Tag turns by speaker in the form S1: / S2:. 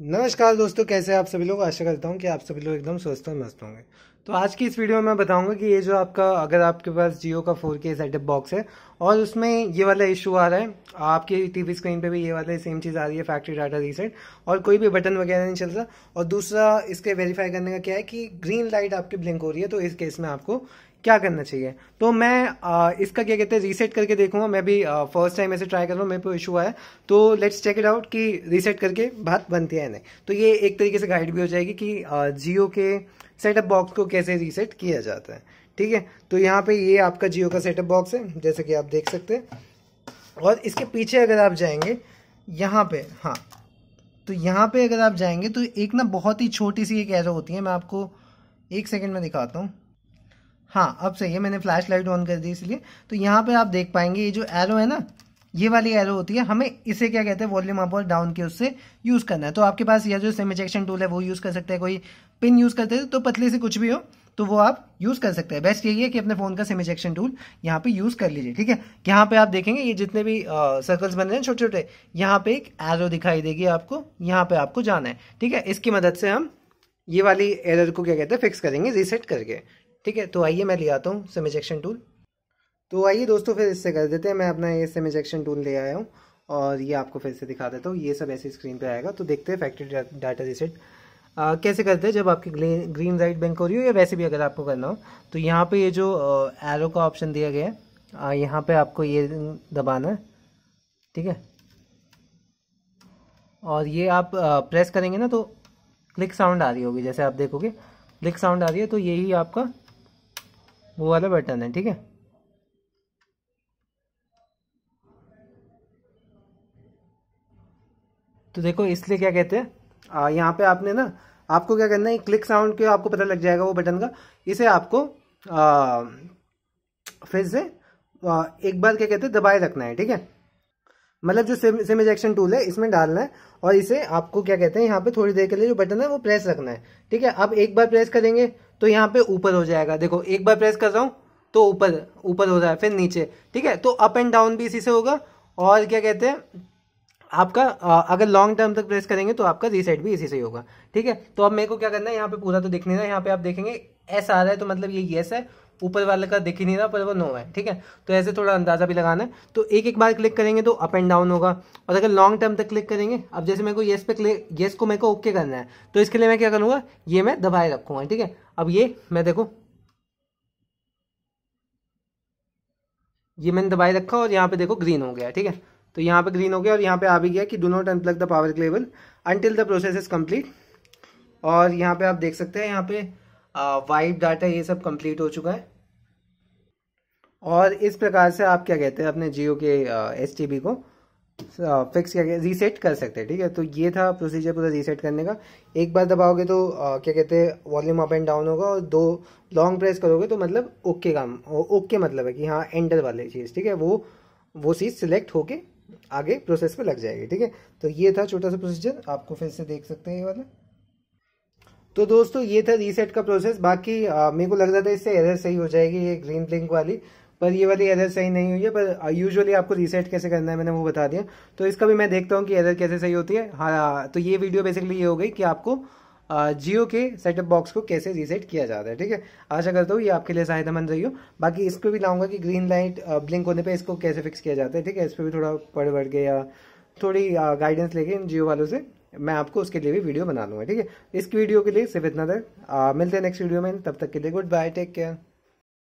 S1: नमस्कार दोस्तों कैसे आप सभी लोग आशा करता हूँ कि आप सभी लोग एकदम स्वस्थ और मस्त होंगे तो आज की इस वीडियो में मैं बताऊंगा कि ये जो आपका अगर आपके पास जियो का फोर के सेटअप बॉक्स है और उसमें ये वाला इशू आ रहा है आपकी टीवी स्क्रीन पे भी ये वाला सेम चीज़ आ रही है फैक्ट्री डाटा रीसेट और कोई भी बटन वगैरह नहीं चल रहा और दूसरा इसके वेरीफाई करने का क्या है कि ग्रीन लाइट आपकी ब्लिंक हो रही है तो इस केस में आपको क्या करना चाहिए तो मैं आ, इसका क्या कहते हैं रीसेट करके देखूंगा मैं भी फर्स्ट टाइम ऐसे ट्राई कर रहा हूँ मेरे को इशू आया तो लेट्स चेक इट आउट कि रीसेट करके बात बनती है नहीं तो ये एक तरीके से गाइड भी हो जाएगी कि जियो के सेटअप बॉक्स को कैसे रीसेट किया जाता है ठीक है तो यहाँ पे ये आपका जियो का सेटअप बॉक्स है जैसे कि आप देख सकते हैं और इसके पीछे अगर आप जाएंगे यहाँ पे हाँ तो यहाँ पे अगर आप जाएंगे तो एक ना बहुत ही छोटी सी एक एरो होती है मैं आपको एक सेकंड में दिखाता हूँ हाँ अब सही है मैंने फ्लैश लाइट ऑन कर दी इसलिए तो यहाँ पे आप देख पाएंगे ये जो एरो है ना ये वाली एरो होती है हमें इसे क्या कहते हैं वॉल्यूम अप और डाउन के उससे यूज़ करना है तो आपके पास यह जो सेमिजेक्शन टूल है वो यूज़ कर सकते हैं कोई पिन यूज़ करते हैं तो पतली से कुछ भी हो तो वो आप यूज़ कर सकते हैं बेस्ट यही है कि अपने फ़ोन का सेमिजेक्शन टूल यहाँ पे यूज़ कर लीजिए ठीक है यहाँ पे आप देखेंगे ये जितने भी सर्कल्स सर्कल्स बने हैं छोटे छोटे यहाँ पे एक एरो दिखाई देगी आपको यहाँ पे आपको जाना है ठीक है इसकी मदद से हम ये वाली एरर को क्या कहते हैं फिक्स करेंगे रीसेट करके ठीक है तो आइए मैं ले आता हूँ सेमेज एक्शन टूल तो आइए दोस्तों फिर इससे कर देते हैं मैं अपना ये सेमेज एक्शन टूल ले आया हूँ और ये आपको फिर से दिखा देता हूँ ये सब ऐसे स्क्रीन पे आएगा तो देखते हैं फैक्ट्री डाटा रिसेट आ, कैसे करते हैं जब आपकी ग्रीन राइट बैंक हो रही हो या वैसे भी अगर आपको करना हो तो यहाँ पे ये जो एरो का ऑप्शन दिया गया है यहाँ पे आपको ये दबाना है ठीक है और ये आप आ, प्रेस करेंगे ना तो क्लिक साउंड आ रही होगी जैसे आप देखोगे क्लिक साउंड आ रही है तो यही आपका वो वाला बटन है ठीक है तो देखो इसलिए क्या कहते हैं यहाँ पे आपने ना आपको क्या करना है क्लिक साउंड के आपको पता लग जाएगा वो बटन का इसे आपको आ, फिर से आ, एक बार क्या कहते हैं दबाए रखना है ठीक है मतलब जो सिम सिम इजेक्शन टूल है इसमें डालना है और इसे आपको क्या कहते हैं यहाँ पे थोड़ी देर के लिए जो बटन है वो प्रेस रखना है ठीक है अब एक बार प्रेस करेंगे तो यहाँ पे ऊपर हो जाएगा देखो एक बार प्रेस कर रहा हूँ तो ऊपर ऊपर हो रहा है फिर नीचे ठीक है तो अप एंड डाउन भी इसी से होगा और क्या कहते हैं आपका अगर लॉन्ग टर्म तक प्रेस करेंगे तो आपका रीसेट भी इसी से ही होगा ठीक है तो अब मेरे को क्या करना है यहाँ पे पूरा तो दिखने ना यहाँ पे आप देखेंगे ऐसा आ रहा है तो मतलब ये येस है ऊपर वाले का दिख ही नहीं रहा पर वो नो है ठीक है तो ऐसे थोड़ा अंदाज़ा भी लगाना है तो एक एक बार क्लिक करेंगे तो अप एंड डाउन होगा और अगर लॉन्ग टर्म तक क्लिक करेंगे अब जैसे मेरे को येस पे क्लिक येस को मेरे को ओके करना है तो इसके लिए मैं क्या करूँगा ये मैं दबाए रखूँगा ठीक है अब ये मैं देखो ये मैंने दबाए रखा और यहाँ पे देखो ग्रीन हो गया ठीक है तो यहाँ पे ग्रीन हो गया और यहाँ पे आ भी गया कि do not unplug the power cable until the process is complete और यहाँ पे आप देख सकते हैं यहाँ पे वाइप डाटा ये सब कंप्लीट हो चुका है और इस प्रकार से आप क्या कहते हैं अपने जियो के एस uh, को फिक्स करके रीसेट कर सकते हैं ठीक है तो ये था प्रोसीजर पूरा रीसेट करने का एक बार दबाओगे तो आ, क्या कहते हैं वॉल्यूम अप एंड डाउन होगा और दो लॉन्ग प्रेस करोगे तो मतलब ओके काम ओके मतलब है कि हाँ एंटर वाली चीज़ ठीक है वो वो चीज़ सिलेक्ट होके आगे प्रोसेस पे लग जाएगी ठीक है तो ये था छोटा सा प्रोसीजर आपको फिर से देख सकते हैं ये वाला तो दोस्तों ये था रीसेट का प्रोसेस बाकी मेरे को लग रहा था इससे एरर सही हो जाएगी ये ग्रीन लिंक वाली पर ये वाली एरर सही नहीं हुई है पर यूजुअली आपको रीसेट कैसे करना है मैंने वो बता दिया तो इसका भी मैं देखता हूँ कि एरर कैसे सही होती है हाँ तो ये वीडियो बेसिकली ये हो गई कि आपको जियो के सेटअप बॉक्स को कैसे रीसेट किया जाता है ठीक है आशा करता हूँ ये आपके लिए सहायतामंद रही हो बाकी इसको भी लाऊंगा कि ग्रीन लाइट ब्लिंक होने पर इसको कैसे फिक्स किया जाता है ठीक है इस पर भी थोड़ा पढ़ बढ़ गया थोड़ी गाइडेंस लेके इन जियो वालों से मैं आपको उसके लिए भी वीडियो बना लूंगा ठीक है इस वीडियो के लिए सिर्फ इतना देर मिलते हैं नेक्स्ट वीडियो में तब तक के लिए गुड बाय टेक केयर